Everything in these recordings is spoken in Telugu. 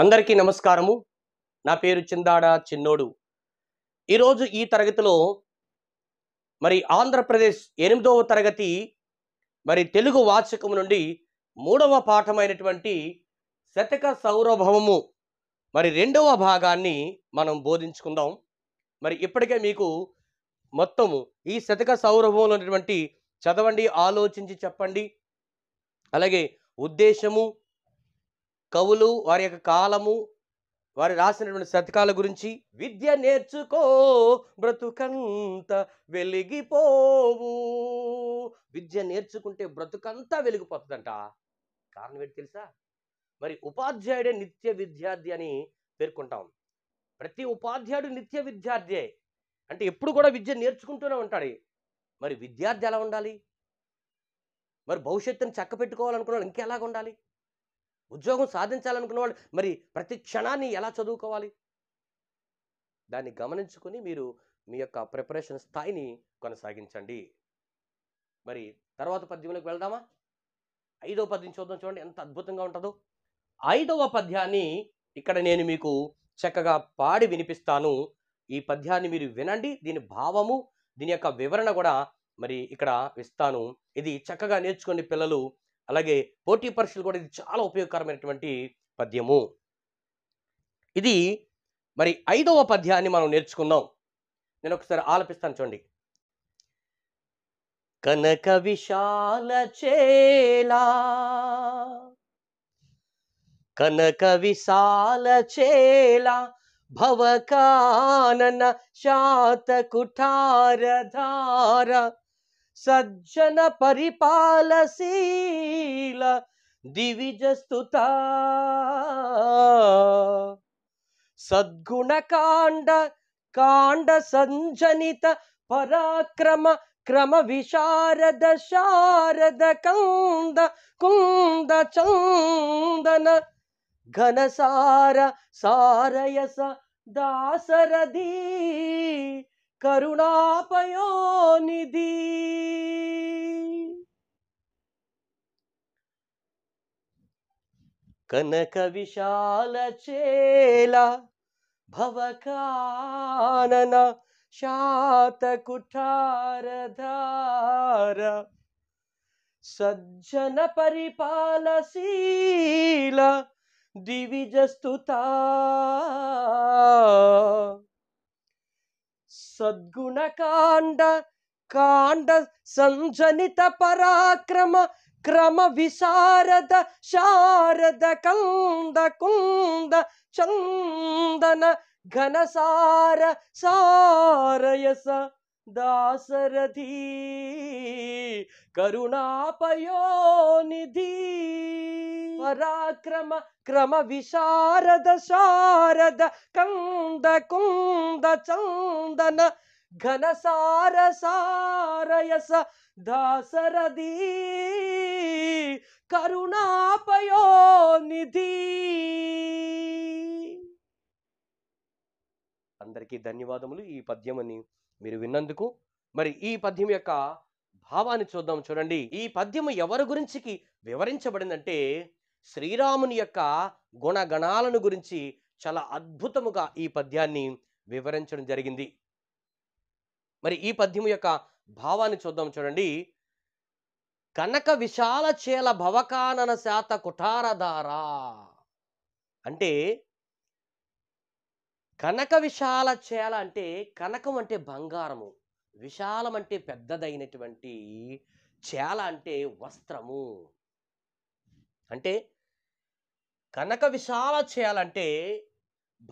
అందరికీ నమస్కారము నా పేరు చిందాడ చిన్నోడు ఈరోజు ఈ తరగతిలో మరి ఆంధ్రప్రదేశ్ ఎనిమిదవ తరగతి మరి తెలుగు వాచకము నుండి మూడవ పాఠమైనటువంటి శతక సౌరభవము మరి రెండవ భాగాన్ని మనం బోధించుకుందాం మరి ఇప్పటికే మీకు మొత్తము ఈ శతక సౌరభంలో ఉన్నటువంటి చదవండి ఆలోచించి చెప్పండి అలాగే ఉద్దేశము కవులు వారి యొక్క కాలము వారు రాసినటువంటి శతకాల గురించి విద్య నేర్చుకో బ్రతుకంత వెలిగిపోవు విద్య నేర్చుకుంటే బ్రతుకంతా వెలిగిపోతుందంట కారణం ఏంటి తెలుసా మరి ఉపాధ్యాయుడే నిత్య విద్యార్థి అని పేర్కొంటాం ప్రతి ఉపాధ్యాయుడు నిత్య విద్యార్థే అంటే ఎప్పుడు కూడా విద్య నేర్చుకుంటూనే ఉంటాడు మరి విద్యార్థి ఎలా ఉండాలి మరి భవిష్యత్తుని చక్క పెట్టుకోవాలనుకున్నాడు ఇంకెలాగ ఉండాలి ఉద్యోగం సాధించాలనుకున్న వాళ్ళు మరి ప్రతి క్షణాన్ని ఎలా చదువుకోవాలి దాన్ని గమనించుకొని మీరు మీ యొక్క ప్రిపరేషన్ స్థాయిని కొనసాగించండి మరి తర్వాత పద్యంలోకి వెళ్దామా ఐదవ పద్యం చూద్దాం చూడండి ఎంత అద్భుతంగా ఉంటుందో ఐదవ పద్యాన్ని ఇక్కడ నేను మీకు చక్కగా పాడి వినిపిస్తాను ఈ పద్యాన్ని మీరు వినండి దీని భావము దీని యొక్క వివరణ కూడా మరి ఇక్కడ ఇస్తాను ఇది చక్కగా నేర్చుకుని పిల్లలు అలాగే పోటీ పరీక్షలు కూడా ఇది చాలా ఉపయోగకరమైనటువంటి పద్యము ఇది మరి ఐదవ పద్యాన్ని మనం నేర్చుకుందాం నేను ఒకసారి ఆలపిస్తాను చూడండి కనక విశాల చేలా కనక విశాల చేలా భవకానన శాత కుఠారధార सज्जन परिपालशील दिविज स्तुता सद्गुण कांड कांड संजनित पराक्रम क्रम विशारद शारद कंद कुंद चंदन सार सारयस दासरदी करुणापयो निधि कनकविशालचेला भवकानन धार सज्जन परिपालशील दिविजस्तुता सद्गुणकाण्ड काण्ड संजनित पराक्रम क्रम विशारद शारद कन्द कुन्द चन्दन घनसार सारयस దాసరథి కరుణాపయోనిధి పరాక్రమ క్రమ విశారద శారద కంద కుంద చందన ఘన సార సారయస దాసరథి కరుణాపయోనిధి అందరికీ ధన్యవాదములు ఈ పద్యమని మీరు విన్నందుకు మరి ఈ పద్యం యొక్క భావాన్ని చూద్దాం చూడండి ఈ పద్యము ఎవరి గురించికి వివరించబడిందంటే శ్రీరాముని యొక్క గుణగణాలను గురించి చాలా అద్భుతముగా ఈ పద్యాన్ని వివరించడం జరిగింది మరి ఈ పద్యం యొక్క భావాన్ని చూద్దాం చూడండి కనక విశాల చేల భవకానన శాత కుఠారధార అంటే కనక విశాల చేల అంటే కనకం అంటే బంగారము విశాలం అంటే పెద్దదైనటువంటి చేల అంటే వస్త్రము అంటే కనక విశాల చేయాలంటే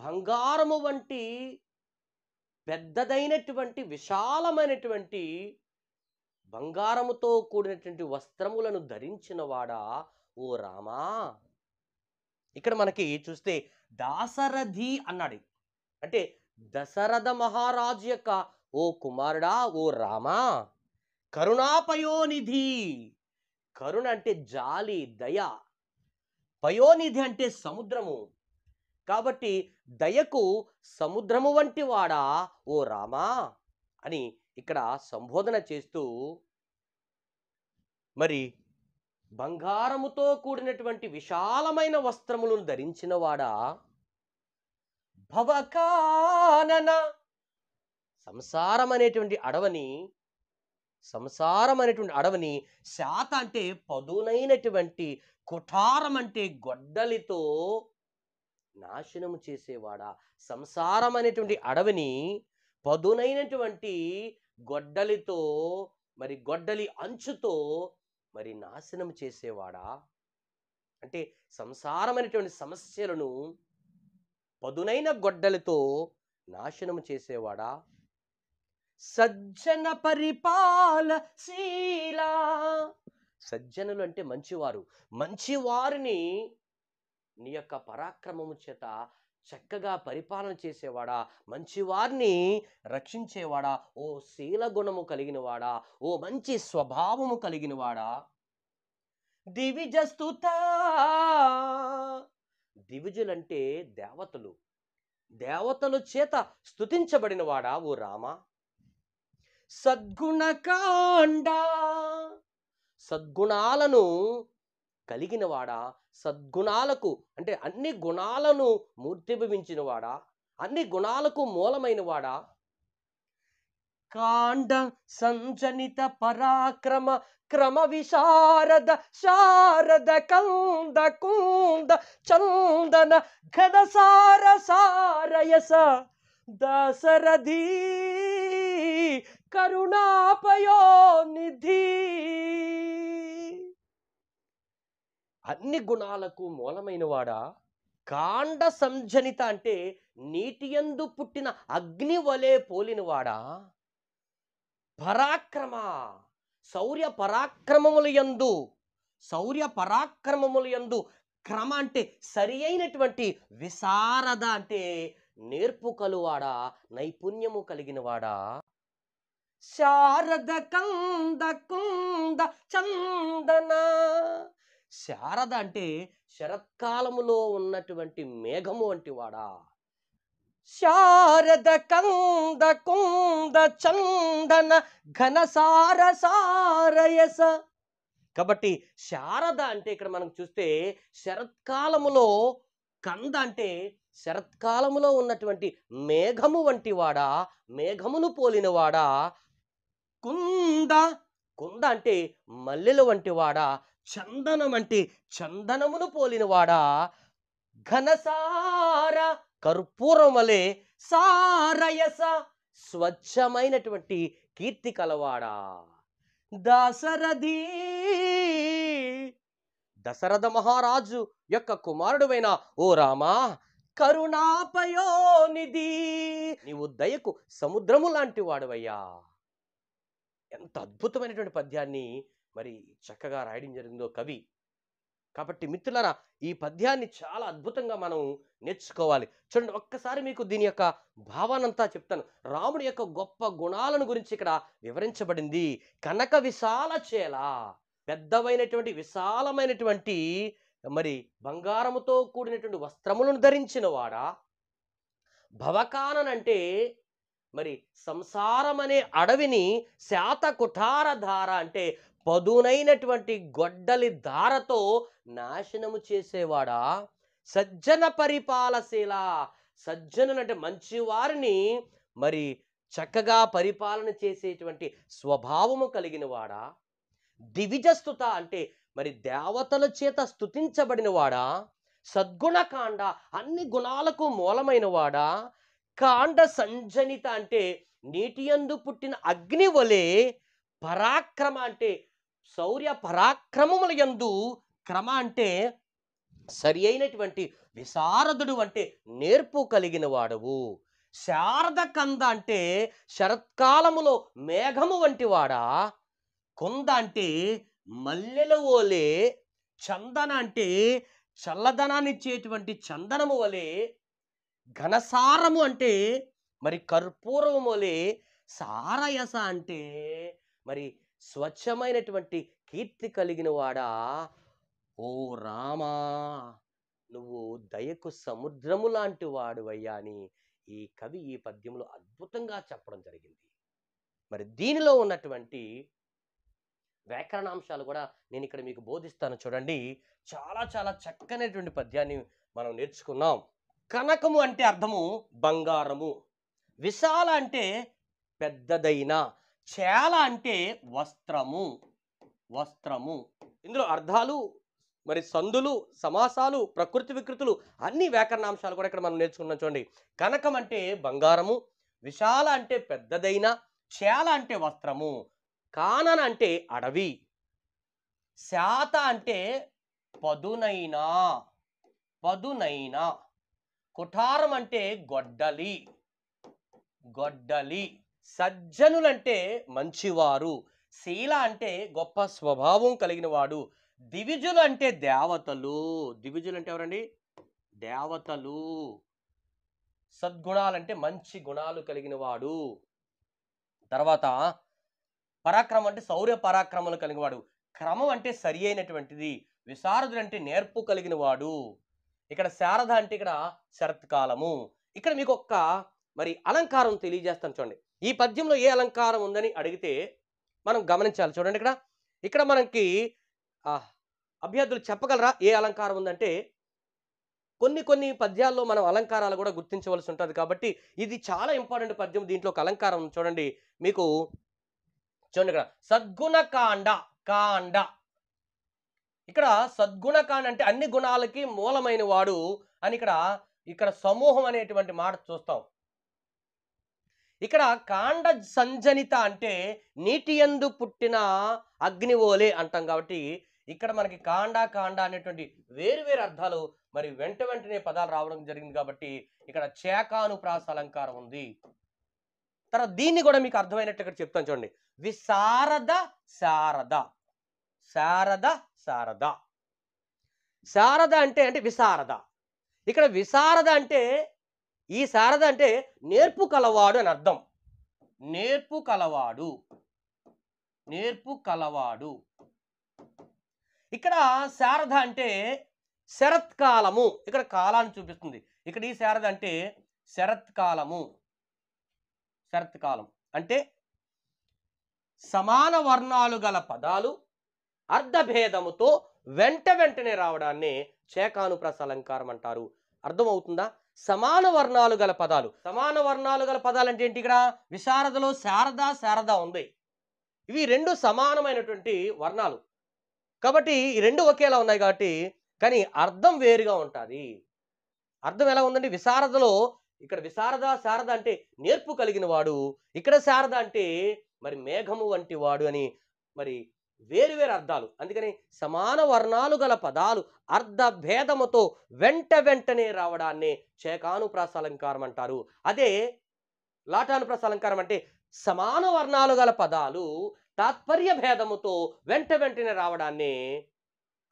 బంగారము వంటి పెద్దదైనటువంటి విశాలమైనటువంటి బంగారముతో కూడినటువంటి వస్త్రములను వాడా ఓ రామా ఇక్కడ మనకి చూస్తే దాసరథి అన్నాడు అంటే దశరథ మహారాజు యొక్క ఓ కుమారుడా ఓ రామా కరుణాపయోనిధి కరుణ అంటే జాలి దయ పయోనిధి అంటే సముద్రము కాబట్టి దయకు సముద్రము వంటి వాడా ఓ రామా అని ఇక్కడ సంబోధన చేస్తూ మరి బంగారముతో కూడినటువంటి విశాలమైన వస్త్రములను ధరించినవాడా భవకానన సంసారం అనేటువంటి అడవని సంసారం అనేటువంటి అడవిని శాత అంటే పదునైనటువంటి కుఠారం అంటే గొడ్డలితో నాశనము చేసేవాడా సంసారం అనేటువంటి అడవిని పదునైనటువంటి గొడ్డలితో మరి గొడ్డలి అంచుతో మరి నాశనం చేసేవాడా అంటే సంసారం అనేటువంటి సమస్యలను పదునైన గొడ్డలతో నాశనం చేసేవాడా సజ్జన పరిపాల శీలా సజ్జనులు అంటే మంచివారు మంచివారిని నీ యొక్క పరాక్రమము చేత చక్కగా పరిపాలన చేసేవాడా మంచివారిని రక్షించేవాడా ఓ శీల గుణము కలిగినవాడా ఓ మంచి స్వభావము కలిగినవాడా దివిజస్తుత దివిజులు అంటే దేవతలు దేవతల చేత వాడా ఓ రామ సద్గుణకాండ సద్గుణాలను కలిగినవాడా సద్గుణాలకు అంటే అన్ని గుణాలను మూర్తిభవించినవాడా అన్ని గుణాలకు మూలమైనవాడా కాండ సంజనిత పరాక్రమ క్రమ విశారద శారద కంద కుంద చందన ఘన సార సారయస దశరథీ కరుణాపయో నిధి అన్ని గుణాలకు మూలమైనవాడా కాండ సంజనిత అంటే నీటియందు పుట్టిన అగ్ని వలె పోలినవాడా పరాక్రమ శౌర్య పరాక్రమములు ఎందు శౌర్య పరాక్రమములు ఎందు క్రమ అంటే సరి అయినటువంటి విశారద అంటే నేర్పు కలువాడా నైపుణ్యము కలిగినవాడా శారద కంద కుంద చందన శారద అంటే శరత్కాలములో ఉన్నటువంటి మేఘము వంటి వాడా శారద కంద కుంద చందన ఘన సార సారయస కాబట్టి శారద అంటే ఇక్కడ మనం చూస్తే శరత్కాలములో కంద అంటే శరత్కాలములో ఉన్నటువంటి మేఘము వంటి వాడా మేఘమును పోలినవాడా కుంద కుంద అంటే మల్లెల వంటి వాడా చందనం అంటే చందనమును పోలినవాడా ఘనసార కర్పూరం వలె సారయస స్వచ్ఛమైనటువంటి కీర్తి కలవాడా దశరథి దశరథ మహారాజు యొక్క కుమారుడువైన ఓ రామా కరుణాపయోనిధి నీవు దయకు సముద్రము లాంటి వాడువయ్యా ఎంత అద్భుతమైనటువంటి పద్యాన్ని మరి చక్కగా రాయడం జరిగిందో కవి కాబట్టి మిత్రులరా ఈ పద్యాన్ని చాలా అద్భుతంగా మనం నేర్చుకోవాలి చూడండి ఒక్కసారి మీకు దీని యొక్క భావనంతా చెప్తాను రాముడి యొక్క గొప్ప గుణాలను గురించి ఇక్కడ వివరించబడింది కనక విశాల చేల పెద్దవైనటువంటి విశాలమైనటువంటి మరి బంగారముతో కూడినటువంటి వస్త్రములను ధరించిన వాడా అంటే మరి సంసారం అనే అడవిని శాత కుఠారధార అంటే పదునైనటువంటి గొడ్డలి ధారతో నాశనము చేసేవాడా సజ్జన పరిపాలశీల సజ్జనులు అంటే మంచివారిని మరి చక్కగా పరిపాలన చేసేటువంటి స్వభావము కలిగిన వాడా దివిజస్తుత అంటే మరి దేవతల చేత స్థుతించబడిన వాడా సద్గుణకాండ అన్ని గుణాలకు మూలమైన వాడా కాండ సంజనిత అంటే నీటి పుట్టిన అగ్ని వలె పరాక్రమ అంటే శౌర్య పరాక్రమముల యందు క్రమ అంటే సరి అయినటువంటి విశారదుడు అంటే నేర్పు కలిగిన వాడవు శారద కంద అంటే శరత్కాలములో మేఘము వంటి వాడా కొంద అంటే మల్లెల ఓలే చందన అంటే చల్లదనాన్ని ఇచ్చేటువంటి చందనము వలె ఘనసారము అంటే మరి కర్పూరము వలె సారయస అంటే మరి స్వచ్ఛమైనటువంటి కీర్తి కలిగిన వాడా ఓ రామా నువ్వు దయకు సముద్రము లాంటి వాడు అయ్యా అని ఈ కవి ఈ పద్యంలో అద్భుతంగా చెప్పడం జరిగింది మరి దీనిలో ఉన్నటువంటి వ్యాకరణాంశాలు కూడా నేను ఇక్కడ మీకు బోధిస్తాను చూడండి చాలా చాలా చక్కనైనటువంటి పద్యాన్ని మనం నేర్చుకున్నాం కనకము అంటే అర్థము బంగారము విశాల అంటే పెద్దదైన చేల అంటే వస్త్రము వస్త్రము ఇందులో అర్థాలు మరి సందులు సమాసాలు ప్రకృతి వికృతులు అన్ని వ్యాకరణాంశాలు కూడా ఇక్కడ మనం నేర్చుకున్నాం చూడండి కనకం అంటే బంగారము విశాల అంటే పెద్దదైన చేల అంటే వస్త్రము కానన అంటే అడవి శాత అంటే పదునైనా పదునైనా కుఠారం అంటే గొడ్డలి గొడ్డలి సజ్జనులంటే మంచివారు శీల అంటే గొప్ప స్వభావం కలిగిన వాడు దివిజులు అంటే దేవతలు దివిజులు అంటే ఎవరండి దేవతలు సద్గుణాలంటే మంచి గుణాలు కలిగిన వాడు తర్వాత పరాక్రమం అంటే శౌర్య పరాక్రమాలు కలిగిన వాడు క్రమం అంటే సరి అయినటువంటిది విశారదుడు అంటే నేర్పు కలిగిన వాడు ఇక్కడ శారద అంటే ఇక్కడ శరత్కాలము ఇక్కడ మీకు ఒక్క మరి అలంకారం తెలియజేస్తాను చూడండి ఈ పద్యంలో ఏ అలంకారం ఉందని అడిగితే మనం గమనించాలి చూడండి ఇక్కడ ఇక్కడ మనకి అభ్యర్థులు చెప్పగలరా ఏ అలంకారం ఉందంటే కొన్ని కొన్ని పద్యాల్లో మనం అలంకారాలు కూడా గుర్తించవలసి ఉంటుంది కాబట్టి ఇది చాలా ఇంపార్టెంట్ పద్యం దీంట్లో ఒక అలంకారం చూడండి మీకు చూడండి ఇక్కడ సద్గుణ కాండ కాండ ఇక్కడ సద్గుణ కాండ అంటే అన్ని గుణాలకి మూలమైన వాడు అని ఇక్కడ ఇక్కడ సమూహం అనేటువంటి మాట చూస్తాం ఇక్కడ కాండ సంజనిత అంటే నీటి ఎందు పుట్టిన అగ్ని ఓలే అంటాం కాబట్టి ఇక్కడ మనకి కాండ కాండ అనేటువంటి వేరు వేరు అర్థాలు మరి వెంట వెంటనే పదాలు రావడం జరిగింది కాబట్టి ఇక్కడ చేకానుప్రాస అలంకారం ఉంది తర్వాత దీన్ని కూడా మీకు అర్థమైనట్టు ఇక్కడ చెప్తాను చూడండి విశారద శారద శారద శారద శారద అంటే అంటే విశారద ఇక్కడ విశారద అంటే ఈ శారద అంటే నేర్పు కలవాడు అని అర్థం నేర్పు కలవాడు నేర్పు కలవాడు ఇక్కడ శారద అంటే శరత్కాలము ఇక్కడ కాలాన్ని చూపిస్తుంది ఇక్కడ ఈ శారద అంటే శరత్కాలము శరత్కాలం అంటే సమాన వర్ణాలు గల పదాలు అర్ధభేదముతో వెంట వెంటనే రావడాన్ని చేకానుప్రస అలంకారం అంటారు అర్థమవుతుందా సమాన వర్ణాలు గల పదాలు సమాన వర్ణాలు గల పదాలు అంటే ఏంటి ఇక్కడ విశారదలో శారద శారద ఉంది ఇవి రెండు సమానమైనటువంటి వర్ణాలు కాబట్టి ఈ రెండు ఒకేలా ఉన్నాయి కాబట్టి కానీ అర్థం వేరుగా ఉంటుంది అర్థం ఎలా ఉందండి విశారదలో ఇక్కడ విశారద శారద అంటే నేర్పు కలిగిన వాడు ఇక్కడ శారద అంటే మరి మేఘము వంటి వాడు అని మరి వేరువేరు అర్థాలు అందుకని సమాన వర్ణాలు గల పదాలు అర్ధ భేదముతో వెంట వెంటనే రావడాన్ని అలంకారం అంటారు అదే అలంకారం అంటే సమాన వర్ణాలు గల పదాలు తాత్పర్య భేదముతో వెంట వెంటనే రావడాన్ని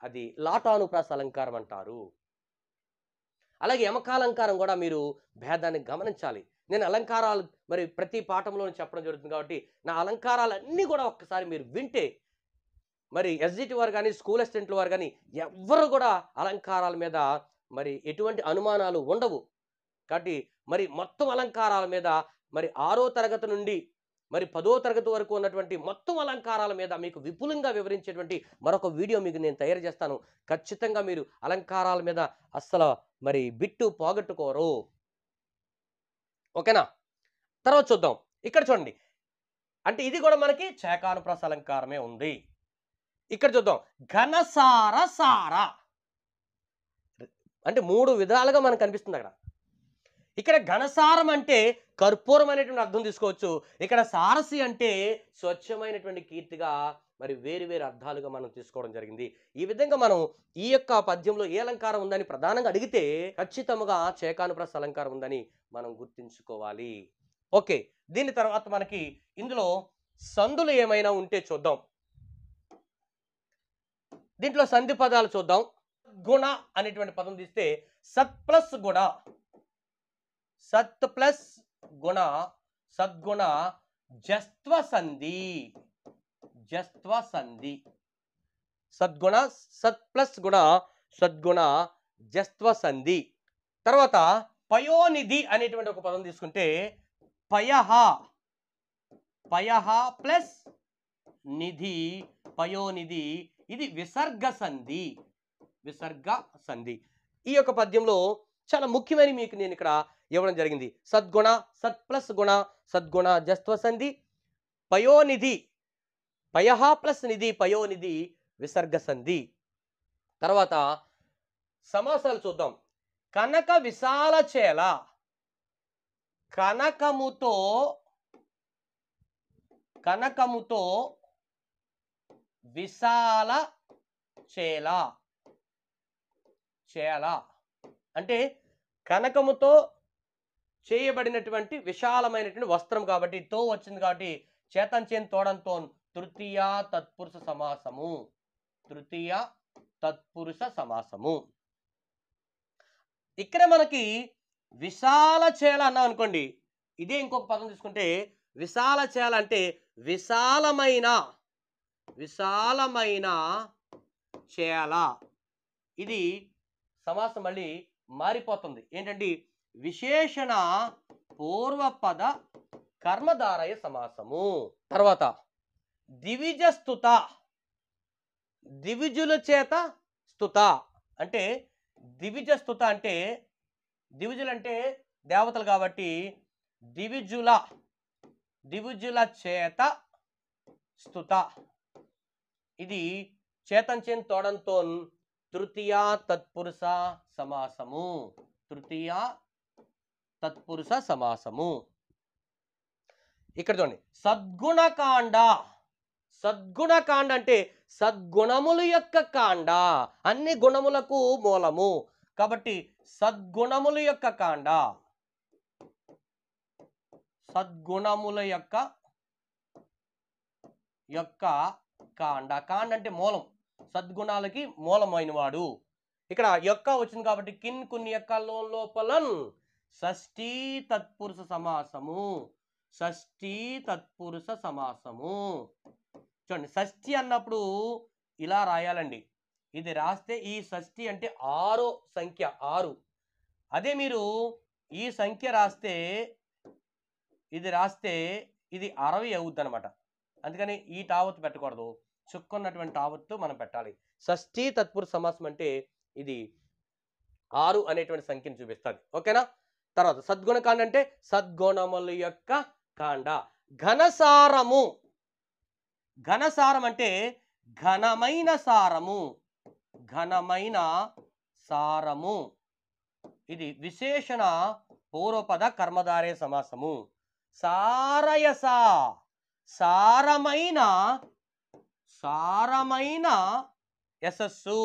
అది లాటానుప్రాస అలంకారం అంటారు అలాగే యమకాలంకారం కూడా మీరు భేదాన్ని గమనించాలి నేను అలంకారాలు మరి ప్రతి పాఠంలో చెప్పడం జరుగుతుంది కాబట్టి నా అలంకారాలన్నీ కూడా ఒక్కసారి మీరు వింటే మరి ఎస్జిటి వారు కానీ స్కూల్ అసిస్టెంట్లు వారు కానీ ఎవ్వరు కూడా అలంకారాల మీద మరి ఎటువంటి అనుమానాలు ఉండవు కాబట్టి మరి మొత్తం అలంకారాల మీద మరి ఆరో తరగతి నుండి మరి పదో తరగతి వరకు ఉన్నటువంటి మొత్తం అలంకారాల మీద మీకు విపులంగా వివరించేటువంటి మరొక వీడియో మీకు నేను తయారు చేస్తాను ఖచ్చితంగా మీరు అలంకారాల మీద అస్సలు మరి బిట్టు పోగొట్టుకోరు ఓకేనా తర్వాత చూద్దాం ఇక్కడ చూడండి అంటే ఇది కూడా మనకి చేకానుప్రాస అలంకారమే ఉంది ఇక్కడ చూద్దాం ఘనసార సార అంటే మూడు విధాలుగా మనకు కనిపిస్తుంది అక్కడ ఇక్కడ ఘనసారం అంటే కర్పూరం అనేటువంటి అర్థం తీసుకోవచ్చు ఇక్కడ సారసి అంటే స్వచ్ఛమైనటువంటి కీర్తిగా మరి వేరు వేరు అర్థాలుగా మనం తీసుకోవడం జరిగింది ఈ విధంగా మనం ఈ యొక్క పద్యంలో ఏ అలంకారం ఉందని ప్రధానంగా అడిగితే ఖచ్చితంగా చేకానుప్రస్ అలంకారం ఉందని మనం గుర్తించుకోవాలి ఓకే దీని తర్వాత మనకి ఇందులో సందులు ఏమైనా ఉంటే చూద్దాం దీంట్లో సంధి పదాలు చూద్దాం గుణ అనేటువంటి పదం తీస్తే సత్ ప్లస్ గుణ సత్ ప్లస్ గుణ సద్గుణ జస్త్వ సంధి జస్త్వ సంధి సద్గుణ సత్ ప్లస్ గుణ సద్గుణ జస్త్వ సంధి తర్వాత పయోనిధి అనేటువంటి ఒక పదం తీసుకుంటే పయహ పయహ ప్లస్ నిధి పయోనిధి ఇది విసర్గ సంధి విసర్గ సంధి ఈ యొక్క పద్యంలో చాలా ముఖ్యమైన మీకు నేను ఇక్కడ ఇవ్వడం జరిగింది సద్గుణ సత్ ప్లస్ గుణ సద్గుణ జస్త్వ సంధి పయోనిధి పయహా ప్లస్ నిధి పయోనిధి విసర్గ సంధి తర్వాత సమాసాలు చూద్దాం కనక విశాల చేల కనకముతో కనకముతో విశాల చేల చేల అంటే కనకముతో చేయబడినటువంటి విశాలమైనటువంటి వస్త్రం కాబట్టి తో వచ్చింది కాబట్టి చేతంచేన్ తోడంతో తృతీయ తత్పురుష సమాసము తృతీయ తత్పురుష సమాసము ఇక్కడ మనకి విశాల చేల అన్నాం అనుకోండి ఇదే ఇంకొక పదం తీసుకుంటే విశాల చేల అంటే విశాలమైన విశాలమైన చేయాల ఇది సమాసం మళ్ళీ మారిపోతుంది ఏంటంటే విశేషణ పూర్వపద కర్మధారయ సమాసము తర్వాత దివిజ స్థుత దివిజుల చేత స్థుత అంటే దివిజ స్థుత అంటే దివిజులంటే దేవతలు కాబట్టి దివిజుల దివిజుల చేత స్థుత ఇది చేతంచెన్ తోడంతోన్ తృతీయ తత్పురుష సమాసము తృతీయ తత్పురుష సమాసము ఇక్కడ చూడండి సద్గుణకాండ సద్గుణకాండ అంటే సద్గుణముల యొక్క కాండ అన్ని గుణములకు మూలము కాబట్టి సద్గుణముల యొక్క కాండ సద్గుణముల యొక్క యొక్క కాండ కాండ అంటే మూలం సద్గుణాలకి వాడు ఇక్కడ యొక్క వచ్చింది కాబట్టి కిన్ కొన్ని యొక్క లోపలన్ షష్ఠీ తత్పురుష సమాసము షష్ఠీ తత్పురుష సమాసము చూడండి షష్ఠి అన్నప్పుడు ఇలా రాయాలండి ఇది రాస్తే ఈ షష్ఠి అంటే ఆరో సంఖ్య ఆరు అదే మీరు ఈ సంఖ్య రాస్తే ఇది రాస్తే ఇది అరవై అవుద్ది అనమాట అందుకని ఈ టావత్ పెట్టకూడదు చుక్కున్నటువంటి టావత్ మనం పెట్టాలి షష్ఠీ తత్పురు సమాసం అంటే ఇది ఆరు అనేటువంటి సంఖ్యను చూపిస్తుంది ఓకేనా తర్వాత సద్గుణ కాండ అంటే సద్గుణముల యొక్క కాండ ఘనసారము ఘనసారం అంటే ఘనమైన సారము ఘనమైన సారము ఇది విశేషణ పూర్వపద కర్మధారే సమాసము సారయస సారమైన సారమైన యశస్సు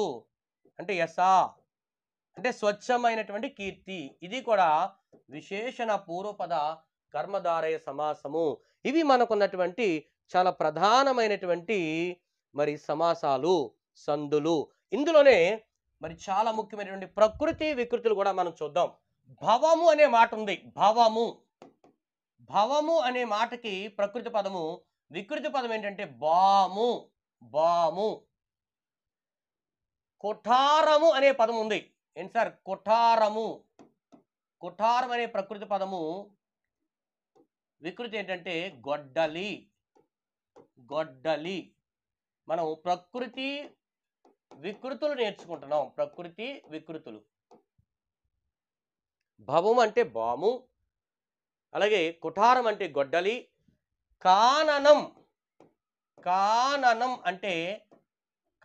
అంటే యస అంటే స్వచ్ఛమైనటువంటి కీర్తి ఇది కూడా విశేషణ పూర్వపద కర్మధారయ సమాసము ఇవి మనకున్నటువంటి చాలా ప్రధానమైనటువంటి మరి సమాసాలు సందులు ఇందులోనే మరి చాలా ముఖ్యమైనటువంటి ప్రకృతి వికృతులు కూడా మనం చూద్దాం భవము అనే మాట ఉంది భవము భవము అనే మాటకి ప్రకృతి పదము వికృతి పదం ఏంటంటే బాము బాము కుఠారము అనే పదం ఉంది ఏంటి సార్ కుఠారము కుఠారం అనే ప్రకృతి పదము వికృతి ఏంటంటే గొడ్డలి గొడ్డలి మనం ప్రకృతి వికృతులు నేర్చుకుంటున్నాం ప్రకృతి వికృతులు భవం అంటే బాము అలాగే కుఠారం అంటే గొడ్డలి కాననం కాననం అంటే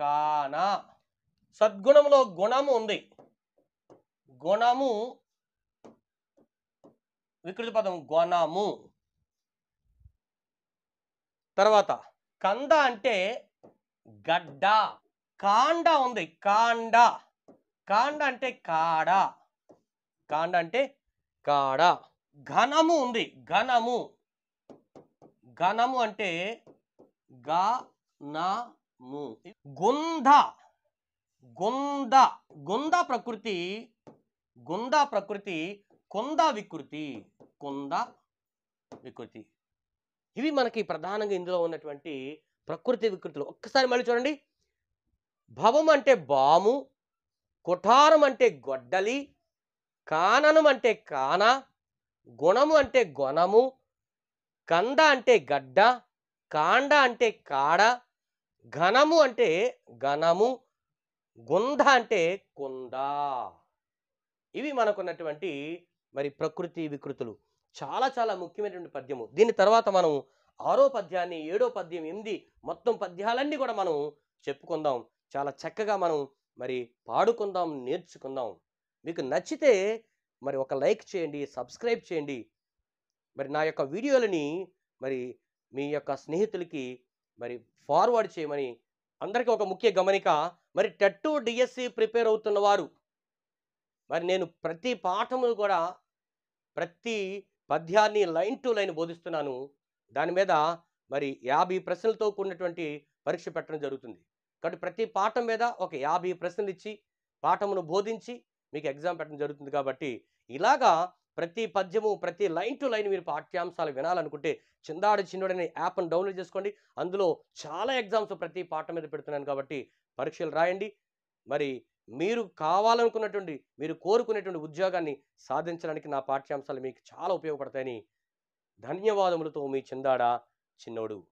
కాన సద్గుణంలో గుణము ఉంది గుణము వికృతి పదం గుణము తర్వాత కంద అంటే గడ్డ కాండ ఉంది కాండ కాండ అంటే కాడ కాండ అంటే కాడ ఘనము ఉంది ఘనము ఘనము అంటే గ గుంద గుంద గుంద ప్రకృతి గుంద ప్రకృతి కొంద వికృతి కొంద వికృతి ఇవి మనకి ప్రధానంగా ఇందులో ఉన్నటువంటి ప్రకృతి వికృతులు ఒక్కసారి మళ్ళీ చూడండి భవం అంటే బాము కుఠారం అంటే గొడ్డలి కాననం అంటే కానా గుణము అంటే గుణము కంద అంటే గడ్డ కాండ అంటే కాడ ఘనము అంటే ఘనము గుంధ అంటే కుంద ఇవి మనకున్నటువంటి మరి ప్రకృతి వికృతులు చాలా చాలా ముఖ్యమైనటువంటి పద్యము దీని తర్వాత మనం ఆరో పద్యాన్ని ఏడో పద్యం ఎనిమిది మొత్తం పద్యాలన్నీ కూడా మనం చెప్పుకుందాం చాలా చక్కగా మనం మరి పాడుకుందాం నేర్చుకుందాం మీకు నచ్చితే మరి ఒక లైక్ చేయండి సబ్స్క్రైబ్ చేయండి మరి నా యొక్క వీడియోలని మరి మీ యొక్క స్నేహితులకి మరి ఫార్వర్డ్ చేయమని అందరికీ ఒక ముఖ్య గమనిక మరి టెట్టు డిఎస్సి ప్రిపేర్ e అవుతున్నవారు మరి నేను ప్రతి పాఠము కూడా ప్రతి పద్యాన్ని లైన్ టు లైన్ బోధిస్తున్నాను దాని మీద మరి యాభై ప్రశ్నలతో కూడినటువంటి పరీక్ష పెట్టడం జరుగుతుంది కాబట్టి ప్రతి పాఠం మీద ఒక యాభై ప్రశ్నలు ఇచ్చి పాఠమును బోధించి మీకు ఎగ్జామ్ పెట్టడం జరుగుతుంది కాబట్టి ఇలాగా ప్రతి పద్యము ప్రతి లైన్ టు లైన్ మీరు పాఠ్యాంశాలు వినాలనుకుంటే చిందాడు చిన్నోడనే యాప్ను డౌన్లోడ్ చేసుకోండి అందులో చాలా ఎగ్జామ్స్ ప్రతి పాఠం మీద పెడుతున్నాను కాబట్టి పరీక్షలు రాయండి మరి మీరు కావాలనుకున్నటువంటి మీరు కోరుకునేటువంటి ఉద్యోగాన్ని సాధించడానికి నా పాఠ్యాంశాలు మీకు చాలా ఉపయోగపడతాయని ధన్యవాదములతో మీ చిందాడ చిన్నోడు